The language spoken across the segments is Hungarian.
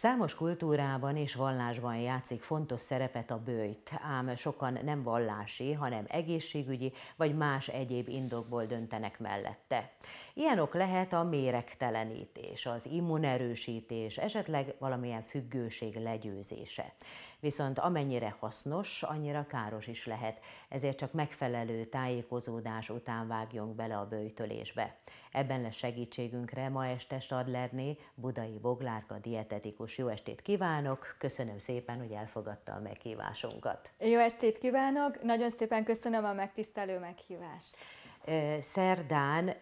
Számos kultúrában és vallásban játszik fontos szerepet a bőjt, ám sokan nem vallási, hanem egészségügyi vagy más egyéb indokból döntenek mellette. Ilyen ok lehet a méregtelenítés, az immunerősítés, esetleg valamilyen függőség legyőzése. Viszont amennyire hasznos, annyira káros is lehet, ezért csak megfelelő tájékozódás után vágjunk bele a bőjtölésbe. Ebben lesz segítségünkre ma este Stadlerné, Budai Boglárka dietetikus. Jó estét kívánok, köszönöm szépen, hogy elfogadta a meghívásunkat. Jó estét kívánok, nagyon szépen köszönöm a megtisztelő meghívást. Szerdán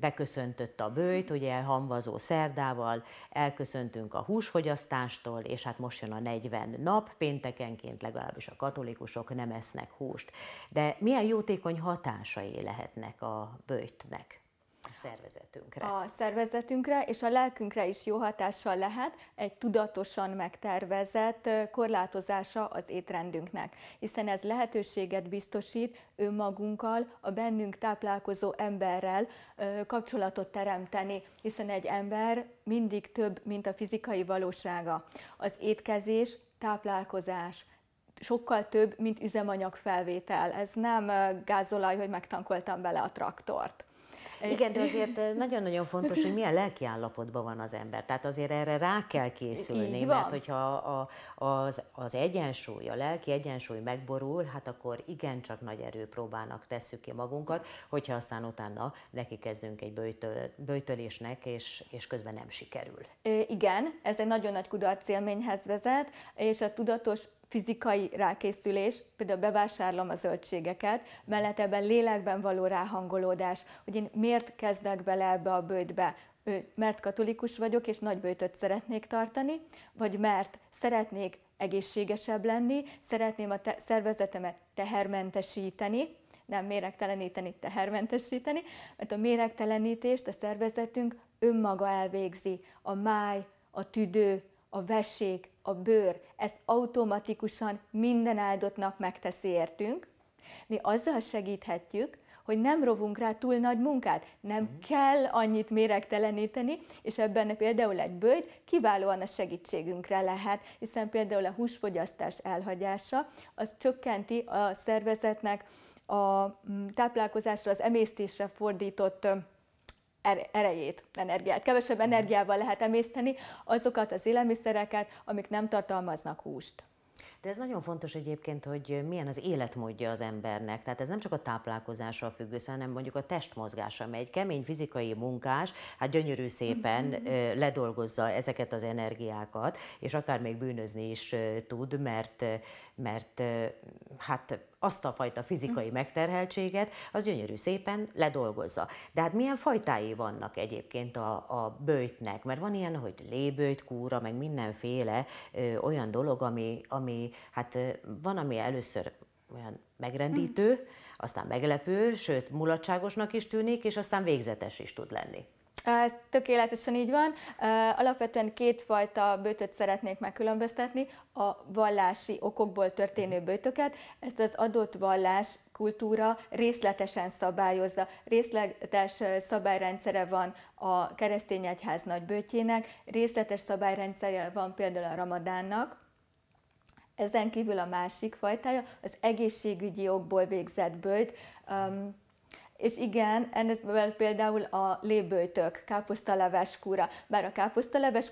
beköszöntött a bőjt, ugye hamvazó szerdával elköszöntünk a húsfogyasztástól, és hát most jön a 40 nap, péntekenként legalábbis a katolikusok nem esznek húst. De milyen jótékony hatásai lehetnek a bőjtnek? a szervezetünkre. A szervezetünkre és a lelkünkre is jó hatással lehet egy tudatosan megtervezett korlátozása az étrendünknek, hiszen ez lehetőséget biztosít önmagunkkal, a bennünk táplálkozó emberrel kapcsolatot teremteni, hiszen egy ember mindig több, mint a fizikai valósága. Az étkezés, táplálkozás, sokkal több, mint üzemanyag felvétel. Ez nem gázolaj, hogy megtankoltam bele a traktort. Igen, de azért nagyon-nagyon fontos, hogy milyen lelki állapotban van az ember. Tehát azért erre rá kell készülni, mert hogyha a, az, az egyensúly, a lelki egyensúly megborul, hát akkor igencsak nagy erőpróbának tesszük ki magunkat, hogyha aztán utána neki kezdünk egy böjtöl, böjtölésnek, és, és közben nem sikerül. Igen, ez egy nagyon nagy élményhez vezet, és a tudatos fizikai rákészülés, például bevásárlom a zöldségeket, mellett ebben lélekben való ráhangolódás, hogy én miért kezdek bele ebbe a bőtbe, mert katolikus vagyok, és nagy bőtöt szeretnék tartani, vagy mert szeretnék egészségesebb lenni, szeretném a te- szervezetemet tehermentesíteni, nem méregteleníteni, tehermentesíteni, mert a méregtelenítést a szervezetünk önmaga elvégzi. A máj, a tüdő, a vesék, a bőr ezt automatikusan minden áldott nap megteszi értünk, mi azzal segíthetjük, hogy nem rovunk rá túl nagy munkát, nem uh-huh. kell annyit méregteleníteni, és ebben például egy bőjt kiválóan a segítségünkre lehet, hiszen például a húsfogyasztás elhagyása, az csökkenti a szervezetnek a mm, táplálkozásra, az emésztésre fordított Er- erejét, energiát. Kevesebb mhm. energiával lehet emészteni azokat az élelmiszereket, amik nem tartalmaznak húst. De ez nagyon fontos egyébként, hogy milyen az életmódja az embernek. Tehát ez nem csak a táplálkozással függ össze, hanem mondjuk a testmozgása, mert egy kemény fizikai munkás, hát gyönyörű szépen mhm. ledolgozza ezeket az energiákat, és akár még bűnözni is tud, mert, mert hát azt a fajta fizikai hm. megterheltséget, az gyönyörű szépen ledolgozza. De hát milyen fajtái vannak egyébként a, a bőjtnek? Mert van ilyen, hogy lébőjt, kúra, meg mindenféle ö, olyan dolog, ami, ami hát ö, van, ami először olyan megrendítő, hm. aztán meglepő, sőt mulatságosnak is tűnik, és aztán végzetes is tud lenni. Ez tökéletesen így van. Alapvetően kétfajta böjtöt szeretnék megkülönböztetni, a vallási okokból történő mhm. böjtöket. Ezt az adott vallás kultúra részletesen szabályozza. Részletes szabályrendszere van a keresztény egyház nagyböjtjének, részletes szabályrendszere van például a ramadánnak, ezen kívül a másik fajtája az egészségügyi okból végzett böjt. És igen, ennek például a lébőjtök, kúra, bár a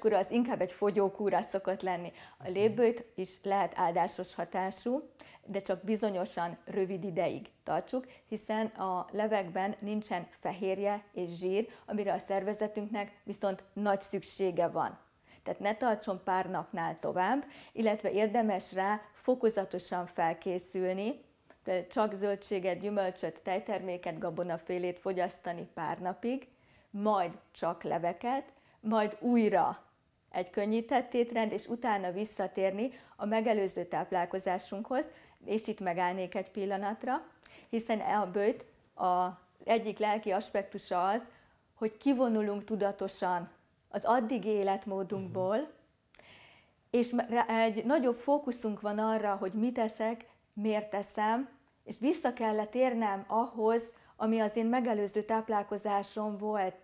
kúra az inkább egy fogyókúra szokott lenni. A lébőjt is lehet áldásos hatású, de csak bizonyosan rövid ideig tartsuk, hiszen a levegben nincsen fehérje és zsír, amire a szervezetünknek viszont nagy szüksége van tehát ne tartson pár napnál tovább, illetve érdemes rá fokozatosan felkészülni, csak zöldséget, gyümölcsöt, tejterméket, gabonafélét fogyasztani pár napig, majd csak leveket, majd újra egy könnyített étrend, és utána visszatérni a megelőző táplálkozásunkhoz, és itt megállnék egy pillanatra, hiszen e a bőt a egyik lelki aspektusa az, hogy kivonulunk tudatosan az addig életmódunkból, mhm. és egy nagyobb fókuszunk van arra, hogy mit eszek, miért teszem, és vissza kellett érnem ahhoz, ami az én megelőző táplálkozásom volt.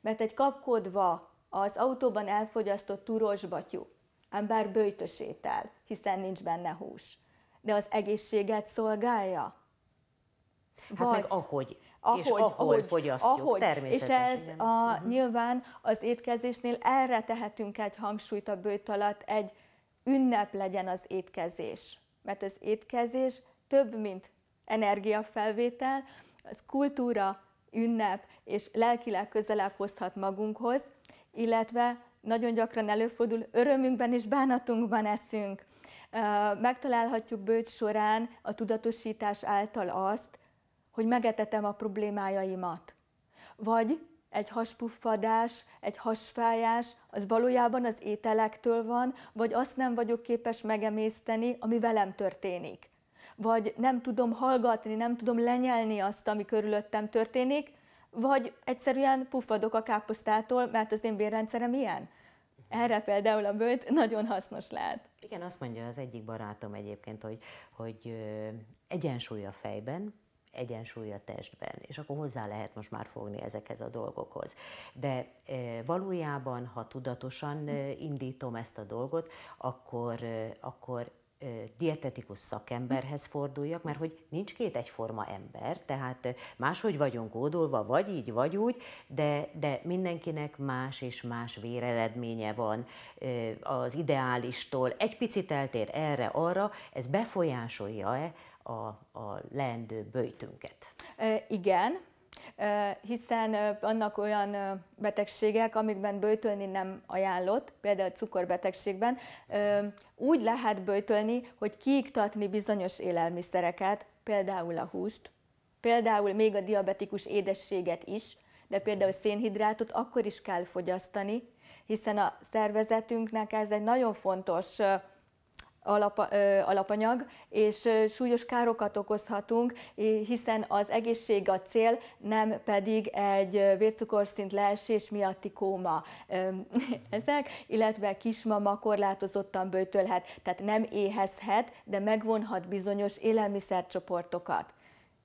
Mert egy kapkodva az autóban elfogyasztott turosbatyú, ám bár bőjtös étel, hiszen nincs benne hús, de az egészséget szolgálja? Hát meg ahogy, ahogy, és ahol ahogy, fogyasztjuk, ahogy. természetesen. És ez a, uh-huh. nyilván az étkezésnél erre tehetünk egy hangsúlyt a bőjt alatt, egy ünnep legyen az étkezés. Mert az étkezés több, mint energiafelvétel, az kultúra, ünnep és lelkileg közelebb hozhat magunkhoz, illetve nagyon gyakran előfordul, örömünkben és bánatunkban eszünk. Megtalálhatjuk bőt során a tudatosítás által azt, hogy megetetem a problémájaimat. Vagy egy haspuffadás, egy hasfájás, az valójában az ételektől van, vagy azt nem vagyok képes megemészteni, ami velem történik vagy nem tudom hallgatni, nem tudom lenyelni azt, ami körülöttem történik, vagy egyszerűen puffadok a káposztától, mert az én bérrendszerem ilyen. Erre például a bőt nagyon hasznos lehet. Igen, azt mondja az egyik barátom egyébként, hogy, hogy egyensúly a fejben, egyensúly a testben, és akkor hozzá lehet most már fogni ezekhez a dolgokhoz. De valójában, ha tudatosan indítom ezt a dolgot, akkor, akkor dietetikus szakemberhez forduljak, mert hogy nincs két egyforma ember, tehát máshogy vagyunk ódolva, vagy így, vagy úgy, de, de mindenkinek más és más véreledménye van az ideálistól. Egy picit eltér erre, arra, ez befolyásolja-e a, a leendő bőjtünket? igen, hiszen vannak olyan betegségek, amikben böjtölni nem ajánlott, például cukorbetegségben. Úgy lehet böjtölni, hogy kiiktatni bizonyos élelmiszereket, például a húst, például még a diabetikus édességet is, de például szénhidrátot akkor is kell fogyasztani, hiszen a szervezetünknek ez egy nagyon fontos alap, ö, alapanyag, és ö, súlyos károkat okozhatunk, hiszen az egészség a cél, nem pedig egy vércukorszint leesés miatti kóma ö, ezek, illetve kismama korlátozottan bőtölhet, tehát nem éhezhet, de megvonhat bizonyos élelmiszercsoportokat.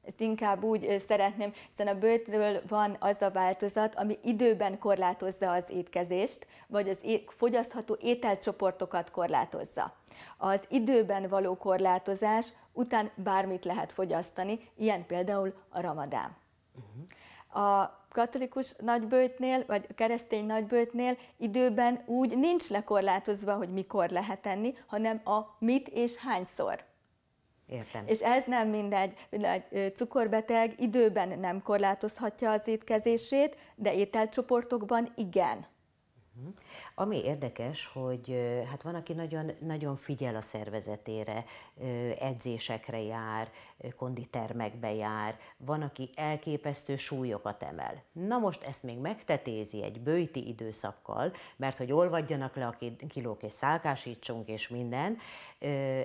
Ezt inkább úgy szeretném, hiszen a bőtről van az a változat, ami időben korlátozza az étkezést, vagy az fogyasztható ételcsoportokat korlátozza. Az időben való korlátozás után bármit lehet fogyasztani, ilyen például a ramadán. Uh-huh. A katolikus nagybőtnél, vagy keresztény nagybőtnél időben úgy nincs lekorlátozva, hogy mikor lehet enni, hanem a mit és hányszor. Értem. És ez nem mindegy, egy cukorbeteg időben nem korlátozhatja az étkezését, de ételcsoportokban igen. Mhm. Ami érdekes, hogy hát van, aki nagyon, nagyon figyel a szervezetére, edzésekre jár, konditermekbe jár, van, aki elképesztő súlyokat emel. Na most ezt még megtetézi egy bőti időszakkal, mert hogy olvadjanak le a kilók és szálkásítsunk és minden,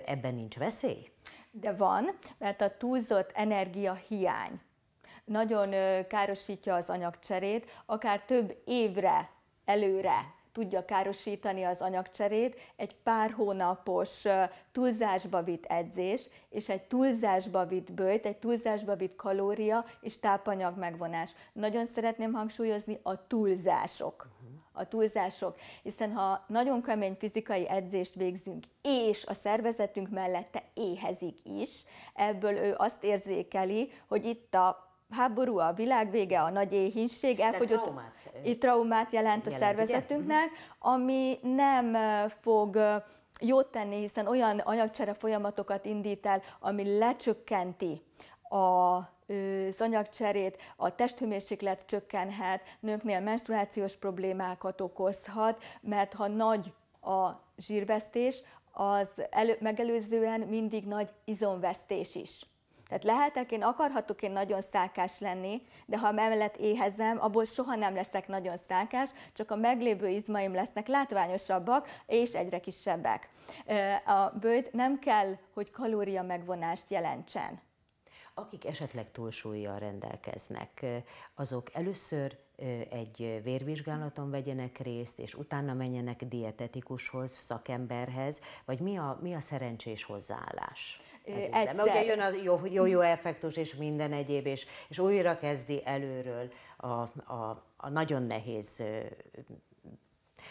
ebben nincs veszély? de van, mert a túlzott energia hiány nagyon károsítja az anyagcserét, akár több évre előre tudja károsítani az anyagcserét egy pár hónapos túlzásba vitt edzés, és egy túlzásba vitt bőjt, egy túlzásba vitt kalória és tápanyag megvonás. Nagyon szeretném hangsúlyozni a túlzások a túlzások, hiszen ha nagyon kemény fizikai edzést végzünk, és a szervezetünk mellette éhezik is, ebből ő azt érzékeli, hogy itt a háború, a világvége, a nagy éhínség elfogyott. Traumát. Itt traumát jelent, jelent a szervezetünknek, ugye? Mhm. ami nem fog jót tenni, hiszen olyan anyagcsere folyamatokat indít el, ami lecsökkenti a az anyagcserét, a testhőmérséklet csökkenhet, nőknél menstruációs problémákat okozhat, mert ha nagy a zsírvesztés, az elő, megelőzően mindig nagy izomvesztés is. Tehát lehetek, én akarhatok én nagyon szákás lenni, de ha mellett éhezem, abból soha nem leszek nagyon szákás, csak a meglévő izmaim lesznek látványosabbak és egyre kisebbek. A bőjt nem kell, hogy kalória megvonást jelentsen akik esetleg túlsúlyjal rendelkeznek, azok először egy vérvizsgálaton vegyenek részt, és utána menjenek dietetikushoz, szakemberhez, vagy mi a, mi a szerencsés hozzáállás? Ez Mert Ugye jön a jó, jó, jó effektus és minden egyéb, és, és újra kezdi előről a, a, a nagyon nehéz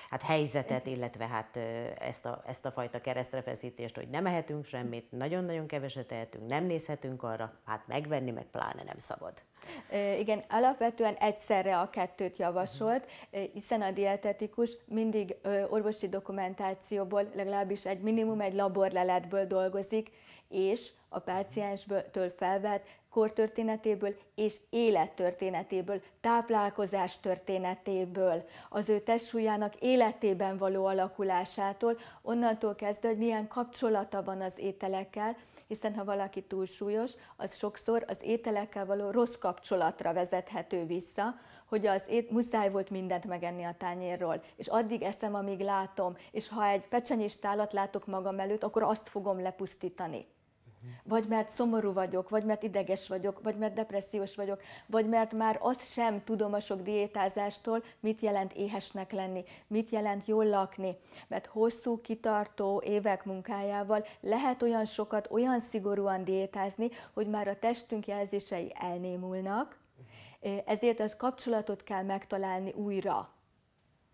hát helyzetet, illetve hát ezt a, ezt a fajta keresztrefeszítést, hogy nem ehetünk semmit, nagyon-nagyon keveset tehetünk, nem nézhetünk arra, hát megvenni meg pláne nem szabad. Igen, alapvetően egyszerre a kettőt javasolt, mhm. hiszen a dietetikus mindig orvosi dokumentációból, legalábbis egy minimum egy laborleletből dolgozik, és a mhm. páciensből felvett kortörténetéből és élettörténetéből, táplálkozás történetéből, az ő testsúlyának életében való alakulásától, onnantól kezdve, hogy milyen kapcsolata van az ételekkel, hiszen ha valaki túlsúlyos, az sokszor az ételekkel való rossz kapcsolatra vezethető vissza, hogy az ét, muszáj volt mindent megenni a tányérról, és addig eszem, amíg látom, és ha egy pecsenyés tálat látok magam előtt, akkor azt fogom lepusztítani. Vagy mert szomorú vagyok, vagy mert ideges vagyok, vagy mert depressziós vagyok, vagy mert már azt sem tudom a sok diétázástól, mit jelent éhesnek lenni, mit jelent jól lakni. Mert hosszú, kitartó évek munkájával lehet olyan sokat, olyan szigorúan diétázni, hogy már a testünk jelzései elnémulnak, ezért az kapcsolatot kell megtalálni újra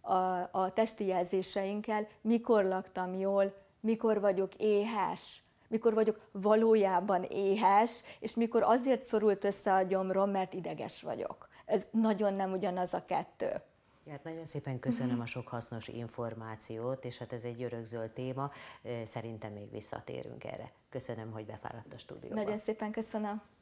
a, a testi jelzéseinkkel, mikor laktam jól, mikor vagyok éhes, mikor vagyok valójában éhes, és mikor azért szorult össze a gyomrom, mert ideges vagyok. Ez nagyon nem ugyanaz a kettő. Hát nagyon szépen köszönöm a sok hasznos információt, és hát ez egy örökzöld téma, szerintem még visszatérünk erre. Köszönöm, hogy befáradt a stúdióba. Nagyon szépen köszönöm.